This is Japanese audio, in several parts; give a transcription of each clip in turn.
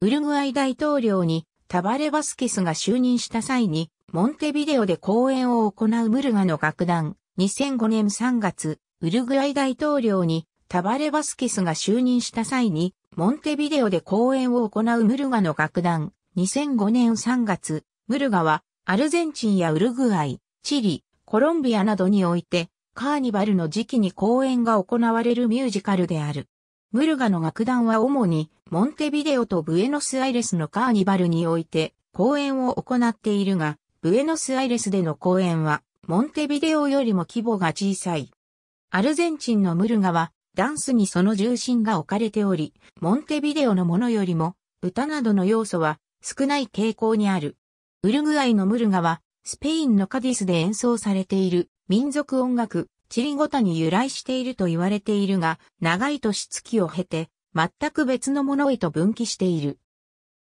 ウルグアイ大統領にタバレ・バスケスが就任した際に、モンテビデオで講演を行うムルガの楽団、2005年3月、ウルグアイ大統領にタバレ・バスケスが就任した際に、モンテビデオで講演を行うムルガの楽団、2005年3月、ムルガは、アルゼンチンやウルグアイ、チリ、コロンビアなどにおいて、カーニバルの時期に公演が行われるミュージカルである。ムルガの楽団は主にモンテビデオとブエノスアイレスのカーニバルにおいて公演を行っているが、ブエノスアイレスでの公演はモンテビデオよりも規模が小さい。アルゼンチンのムルガはダンスにその重心が置かれており、モンテビデオのものよりも歌などの要素は少ない傾向にある。ウルグアイのムルガはスペインのカディスで演奏されている民族音楽チリごとに由来していると言われているが、長い年月を経て、全く別のものへと分岐している。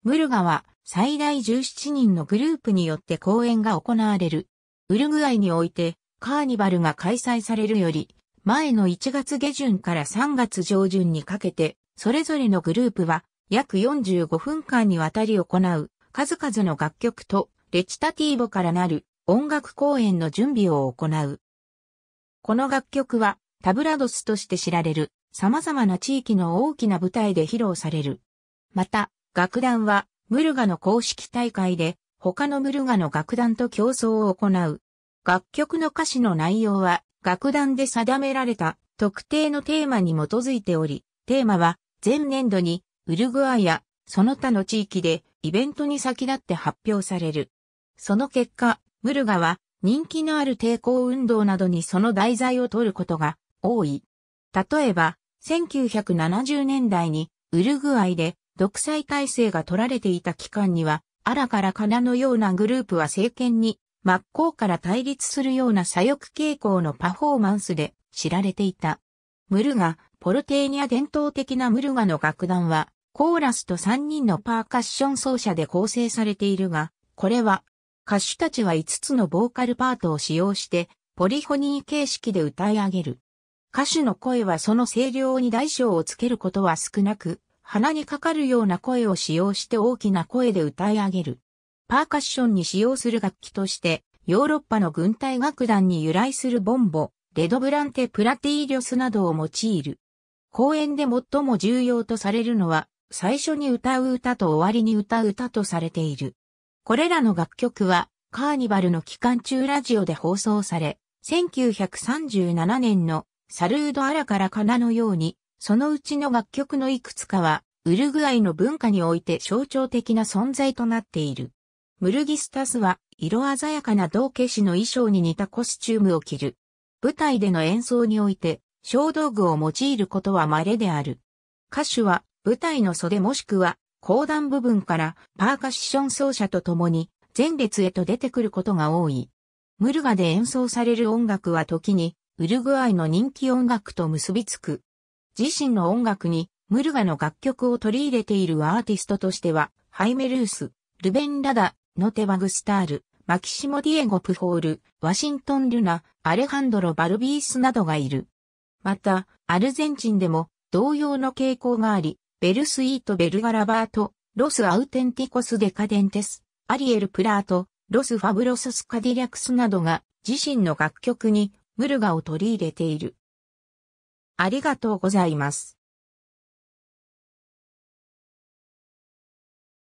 ムルガは最大17人のグループによって公演が行われる。ウルグアイにおいてカーニバルが開催されるより、前の1月下旬から3月上旬にかけて、それぞれのグループは約45分間にわたり行う数々の楽曲とレチタティーボからなる音楽公演の準備を行う。この楽曲はタブラドスとして知られる様々な地域の大きな舞台で披露される。また、楽団はムルガの公式大会で他のムルガの楽団と競争を行う。楽曲の歌詞の内容は楽団で定められた特定のテーマに基づいており、テーマは前年度にウルグアやその他の地域でイベントに先立って発表される。その結果、ムルガは人気のある抵抗運動などにその題材を取ることが多い。例えば、1970年代にウルグアイで独裁体制が取られていた期間には、あらからかなのようなグループは政権に真っ向から対立するような左翼傾向のパフォーマンスで知られていた。ムルガ、ポルテーニア伝統的なムルガの楽団は、コーラスと3人のパーカッション奏者で構成されているが、これは歌手たちは5つのボーカルパートを使用して、ポリフォニー形式で歌い上げる。歌手の声はその声量に大小をつけることは少なく、鼻にかかるような声を使用して大きな声で歌い上げる。パーカッションに使用する楽器として、ヨーロッパの軍隊楽団に由来するボンボ、レドブランテ・プラティーリョスなどを用いる。公演で最も重要とされるのは、最初に歌う歌と終わりに歌う歌とされている。これらの楽曲はカーニバルの期間中ラジオで放送され、1937年のサルードアラからかなのように、そのうちの楽曲のいくつかは、ウルグアイの文化において象徴的な存在となっている。ムルギスタスは、色鮮やかな道化師の衣装に似たコスチュームを着る。舞台での演奏において、小道具を用いることは稀である。歌手は、舞台の袖もしくは、後段部分からパーカッション奏者と共に前列へと出てくることが多い。ムルガで演奏される音楽は時にウルグアイの人気音楽と結びつく。自身の音楽にムルガの楽曲を取り入れているアーティストとしては、ハイメルース、ルベン・ラダ、ノテ・バグスタール、マキシモ・ディエゴ・プホール、ワシントン・ルナ、アレハンドロ・バルビースなどがいる。また、アルゼンチンでも同様の傾向があり、ベルスイート・ベルガ・ラバート、ロス・アウテンティコス・デカデンテス、アリエル・プラート、ロス・ファブロス・スカディリャクスなどが自身の楽曲にムルガを取り入れている。ありがとうございます。